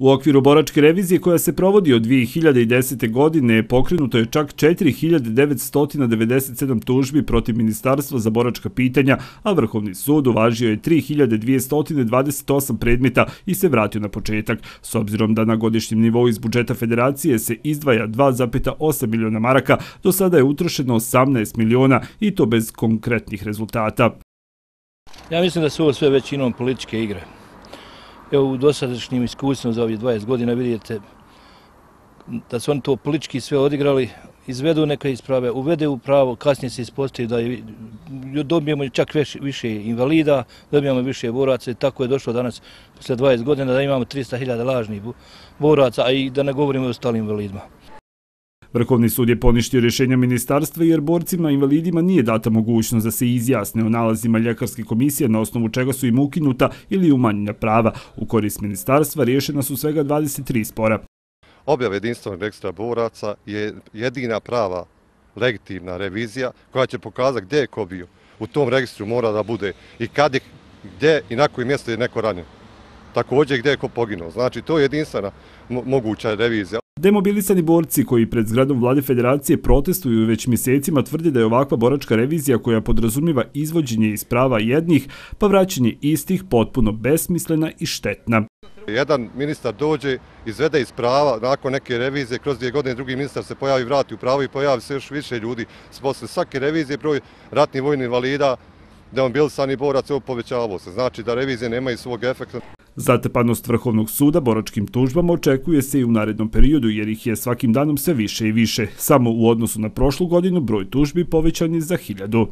U okviru boračke revizije koja se provodi od 2010. godine pokrenuto je čak 4997 tužbi protiv Ministarstva za boračka pitanja, a Vrhovni sud uvažio je 3228 predmeta i se vratio na početak. S obzirom da na godišnjem nivou iz budžeta federacije se izdvaja 2,8 miliona maraka, do sada je utrošeno 18 miliona i to bez konkretnih rezultata. Ja mislim da su ovo sve većinom političke igre. Evo u dosadačnim iskusima za ovih 20 godina vidite da su oni to politički sve odigrali, izvedu neke isprave, uvede u pravo, kasnije se ispostavi da dobijemo čak više invalida, dobijamo više boraca i tako je došlo danas posle 20 godina da imamo 300.000 lažnih boraca, a i da ne govorimo o ostalim invalidima. Vrhovni sud je poništio rješenja ministarstva jer borcima invalidima nije data mogućnost da se izjasne o nalazima ljekarske komisije na osnovu čega su im ukinuta ili umanjena prava. U korist ministarstva rješena su svega 23 spora. Objav jedinstvenog registra boraca je jedina prava legitimna revizija koja će pokazati gdje je ko bio. U tom registru mora da bude i kad je, gdje i na koji mjesto je neko ranjen. Također gdje je ko poginuo. Znači to je jedinstvena moguća revizija. Demobilisani borci koji pred zgradom vlade federacije protestuju već mjesecima tvrde da je ovakva boračka revizija koja podrazumiva izvođenje iz prava jednih pa vraćanje istih potpuno besmislena i štetna. Jedan ministar dođe, izvede iz prava, nakon neke revize, kroz dvije godine drugi ministar se pojavi, vrati u pravo i pojavi se još više ljudi. Posle svake revizije broj ratnih vojnih invalida, demobilisani borac je povećavao se. Znači da revizije nemaju svog efekta. Zatrpanost Vrhovnog suda boračkim tužbama očekuje se i u narednom periodu, jer ih je svakim danom sve više i više. Samo u odnosu na prošlu godinu broj tužbi povećan je za hiljadu.